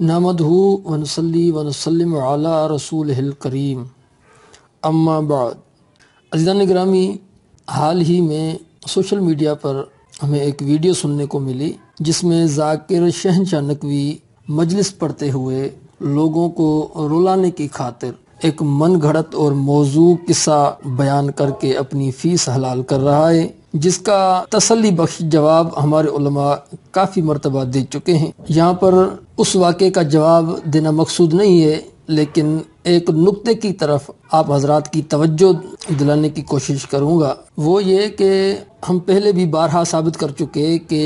नमदहू वनसली वनसलम अला रसूल करीम अम्मा बाद अजीज़ान ग्रामी हाल ही में सोशल मीडिया पर हमें एक वीडियो सुनने को मिली जिसमें जाकिर शहनशाह नकवी मजलिस पढ़ते हुए लोगों को रुलाने की खातिर एक मन घड़त और मौजू किस्सा बयान करके अपनी फ़ीस हलाल कर रहा है जिसका तसली बख्श जवाब हमारे काफ़ी मरतबा दे चुके हैं यहाँ पर उस वाक़े का जवाब देना मकसूद नहीं है लेकिन एक नुक्ते की तरफ आप हजरात की तवज्जो दिलाने की कोशिश करूंगा वो ये कि हम पहले भी बारहा साबित कर चुके कि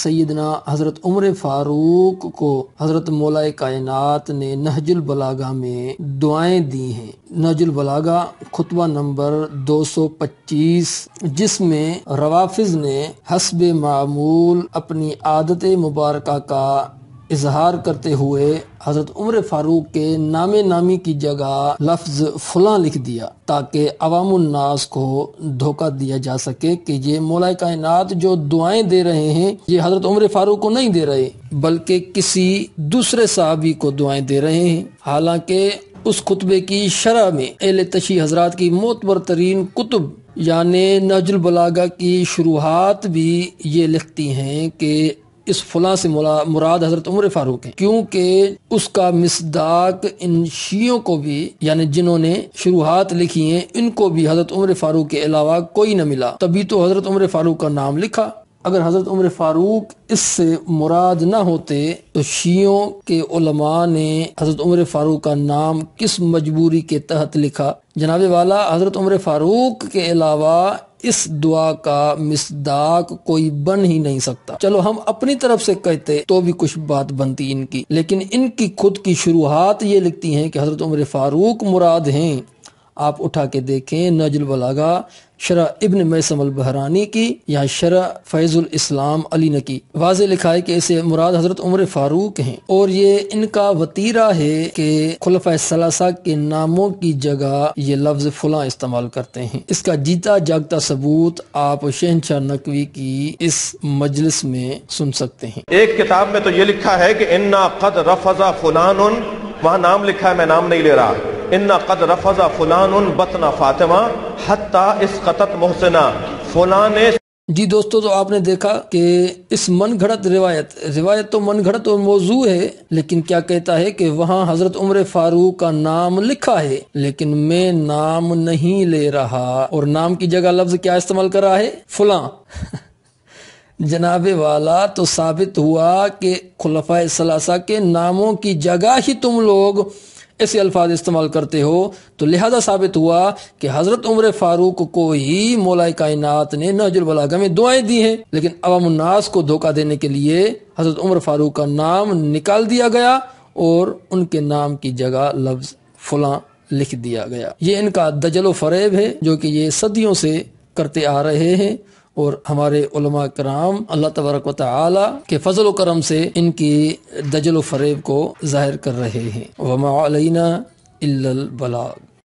सैदना हज़रत उम्र फ़ारूक को हज़रत मौलाए कायनात ने नहजुल बलागा में दुआएं दी हैं नहजुल बलागा खुतबा नंबर 225 जिसमें रवाफिज ने हसब मामूल अपनी आदत मुबारक का इजहार करते हुए हजरत उम्र फारूक के नामे नामी की जगह लफ्ज फुला लिख दिया ताकि अवामनास को धोखा दिया जा सके कि ये मोला कायनात जो दुआएं दे रहे हैं ये हजरत उम्र फारूक को नहीं दे रहे बल्कि किसी दूसरे साहबी को दुआएं दे रहे हैं हालांकि उस खुतबे की शरह में एल तशी हजरात की मोतबर तरीन कुतुब यानि नजुल बलागा की शुरुआत भी ये लिखती हैं कि इस फुला से मुराद हजरत उम्र फारूक है क्योंकि उसका मिसदाक इन शियों को भी यानी जिन्होंने शुरुआत लिखी है इनको भी हजरत उम्र फारूक के अलावा कोई न मिला तभी तो हजरत उम्र फारूक का नाम लिखा अगर हज़रत उम्र फ़ारूक इससे मुराद ना होते तो शियों के उलमा ने हज़रत उम्र फ़ारूक का नाम किस मजबूरी के तहत लिखा जनाब वाला हज़रत उम्र फ़ारूक के अलावा इस दुआ का मिसदाक कोई बन ही नहीं सकता चलो हम अपनी तरफ से कहते तो भी कुछ बात बनती इनकी लेकिन इनकी खुद की शुरुआत ये लिखती हैं कि हज़रत उम्र फ़ारूक मुराद हैं आप उठा के देखें नजुल बलागा शरा इब्न मैसम अल बहरानी की या शरा फैजुल इस्लाम अली नकी की वाज लिखा है कि इसे मुराद हजरत उम्र फारूक हैं और ये इनका वतीरा है कि खुलफा सलासा के नामों की जगह ये लफ्ज फुला इस्तेमाल करते हैं इसका जीता जागता सबूत आप शहनशाह नकवी की इस मजलिस में सुन सकते हैं एक किताब में तो ये लिखा है की इन्ना खत रफा फुलान वहाँ नाम लिखा है मैं नाम नहीं ले रहा इन्ना कद रफजा फुलान उन बतना फातिमा हत्ता इस कतत मोहसिना फुलान ने जी दोस्तों तो आपने देखा कि इस मन घड़त रिवायत रिवायत तो मन घड़त और मौजू है लेकिन क्या कहता है कि वहाँ हजरत उम्र फारूक का नाम लिखा है लेकिन मैं नाम नहीं ले रहा और नाम की जगह लफ्ज क्या इस्तेमाल कर रहा है फुला जनाबे वाला तो साबित हुआ कि खुलफा सलासा के नामों की जगह ही तुम लोग ऐसे अल्फाज इस्तेमाल करते हो तो लिहाजा साबित हुआ कि हज़रत उम्र फारूक को ही मोला कायनात ने नजुलबलागा में दुआएं दी हैं लेकिन अवामनास को धोखा देने के लिए हज़रत उम्र फारूक का नाम निकाल दिया गया और उनके नाम की जगह लफ्ज़ फुला लिख दिया गया ये इनका दजलो फरेब है जो कि ये सदियों से करते आ रहे हैं और हमारे कराम अल्लाह तबरक के फजल करम से इनकी दजल फरेब को जाहिर कर रहे हैं वमा अलैना इल्लल बलाग